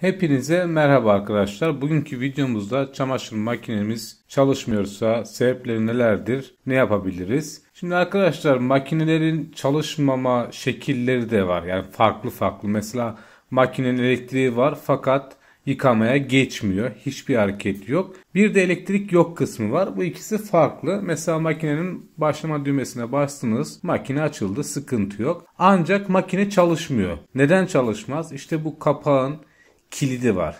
Hepinize merhaba arkadaşlar. Bugünkü videomuzda çamaşır makinemiz çalışmıyorsa sebepleri nelerdir? Ne yapabiliriz? Şimdi arkadaşlar makinelerin çalışmama şekilleri de var. Yani farklı farklı. Mesela makinenin elektriği var fakat yıkamaya geçmiyor. Hiçbir hareket yok. Bir de elektrik yok kısmı var. Bu ikisi farklı. Mesela makinenin başlama düğmesine bastınız. Makine açıldı. Sıkıntı yok. Ancak makine çalışmıyor. Neden çalışmaz? İşte bu kapağın kilidi var.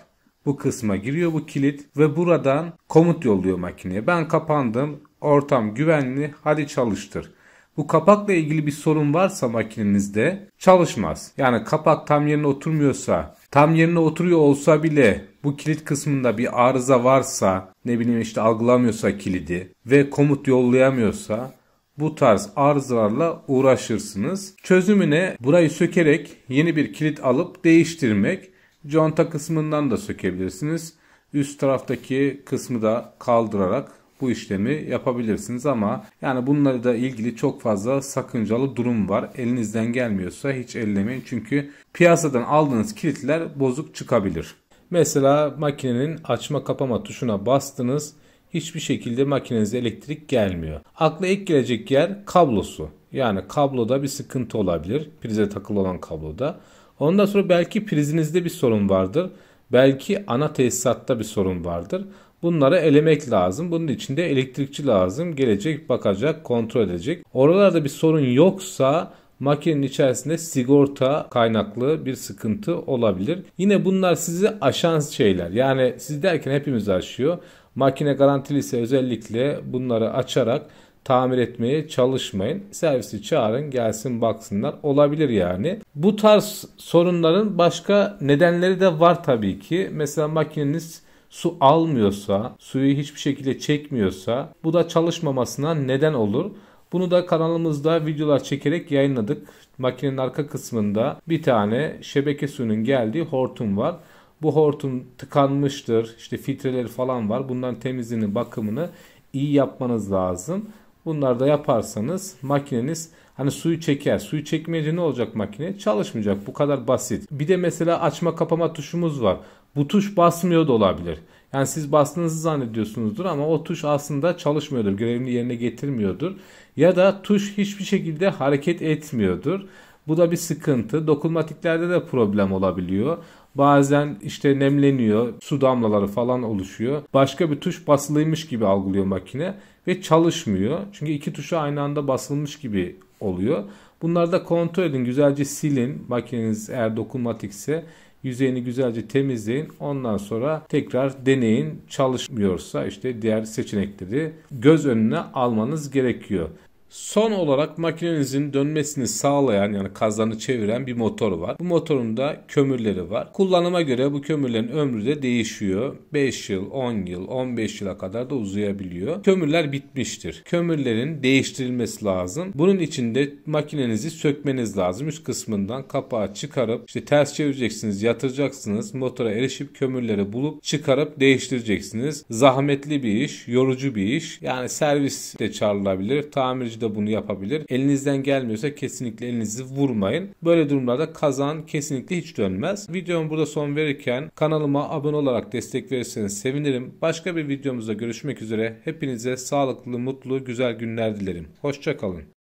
Bu kısma giriyor bu kilit ve buradan komut yolluyor makineye. Ben kapandım, ortam güvenli, hadi çalıştır. Bu kapakla ilgili bir sorun varsa makinenizde çalışmaz. Yani kapak tam yerine oturmuyorsa, tam yerine oturuyor olsa bile bu kilit kısmında bir arıza varsa, ne bileyim işte algılamıyorsa kilidi ve komut yollayamıyorsa bu tarz arızalarla uğraşırsınız. Çözümüne burayı sökerek yeni bir kilit alıp değiştirmek Conta kısmından da sökebilirsiniz. Üst taraftaki kısmı da kaldırarak bu işlemi yapabilirsiniz ama yani bunları da ilgili çok fazla sakıncalı durum var. Elinizden gelmiyorsa hiç ellemeyin çünkü piyasadan aldığınız kilitler bozuk çıkabilir. Mesela makinenin açma kapama tuşuna bastınız hiçbir şekilde makinenize elektrik gelmiyor. Akla ilk gelecek yer kablosu. Yani kabloda bir sıkıntı olabilir. Prize takılı olan kabloda. Ondan sonra belki prizinizde bir sorun vardır. Belki ana tesisatta bir sorun vardır. Bunları elemek lazım. Bunun için de elektrikçi lazım. Gelecek, bakacak, kontrol edecek. Oralarda bir sorun yoksa makinenin içerisinde sigorta kaynaklı bir sıkıntı olabilir. Yine bunlar sizi aşan şeyler. Yani siz derken hepimiz aşıyor. Makine garantili ise özellikle bunları açarak tamir etmeye çalışmayın. Servisi çağırın gelsin baksınlar olabilir yani. Bu tarz sorunların başka nedenleri de var tabii ki. Mesela makineniz su almıyorsa, suyu hiçbir şekilde çekmiyorsa bu da çalışmamasına neden olur. Bunu da kanalımızda videolar çekerek yayınladık. Makinenin arka kısmında bir tane şebeke suyunun geldiği hortum var. Bu hortum tıkanmıştır. İşte filtreleri falan var. Bunların temizliğini, bakımını iyi yapmanız lazım. Bunlar da yaparsanız makineniz hani suyu çeker. Suyu çekmeyince ne olacak makine? Çalışmayacak. Bu kadar basit. Bir de mesela açma kapama tuşumuz var. Bu tuş basmıyor da olabilir. Yani siz bastığınızı zannediyorsunuzdur ama o tuş aslında çalışmıyordur. Görevini yerine getirmiyordur. Ya da tuş hiçbir şekilde hareket etmiyordur. Bu da bir sıkıntı. Dokunmatiklerde de problem olabiliyor. Bazen işte nemleniyor, su damlaları falan oluşuyor. Başka bir tuş basılıymış gibi algılıyor makine ve çalışmıyor. Çünkü iki tuşa aynı anda basılmış gibi oluyor. Bunları da kontrol edin. Güzelce silin. Makineniz eğer dokunmatikse yüzeyini güzelce temizleyin. Ondan sonra tekrar deneyin. Çalışmıyorsa işte diğer seçenekleri göz önüne almanız gerekiyor. Son olarak makinenizin dönmesini sağlayan yani kazanı çeviren bir motor var. Bu motorun da kömürleri var. Kullanıma göre bu kömürlerin ömrü de değişiyor. 5 yıl, 10 yıl, 15 yıla kadar da uzayabiliyor. Kömürler bitmiştir. Kömürlerin değiştirilmesi lazım. Bunun için de makinenizi sökmeniz lazım. Üst kısmından kapağı çıkarıp işte ters çevireceksiniz, yatıracaksınız. Motora erişip kömürleri bulup çıkarıp değiştireceksiniz. Zahmetli bir iş, yorucu bir iş. Yani servis de çağrılabilir, tamirci da bunu yapabilir. Elinizden gelmiyorsa kesinlikle elinizi vurmayın. Böyle durumlarda kazan kesinlikle hiç dönmez. Videomu burada son verirken kanalıma abone olarak destek verirseniz sevinirim. Başka bir videomuzda görüşmek üzere. Hepinize sağlıklı, mutlu, güzel günler dilerim. Hoşçakalın.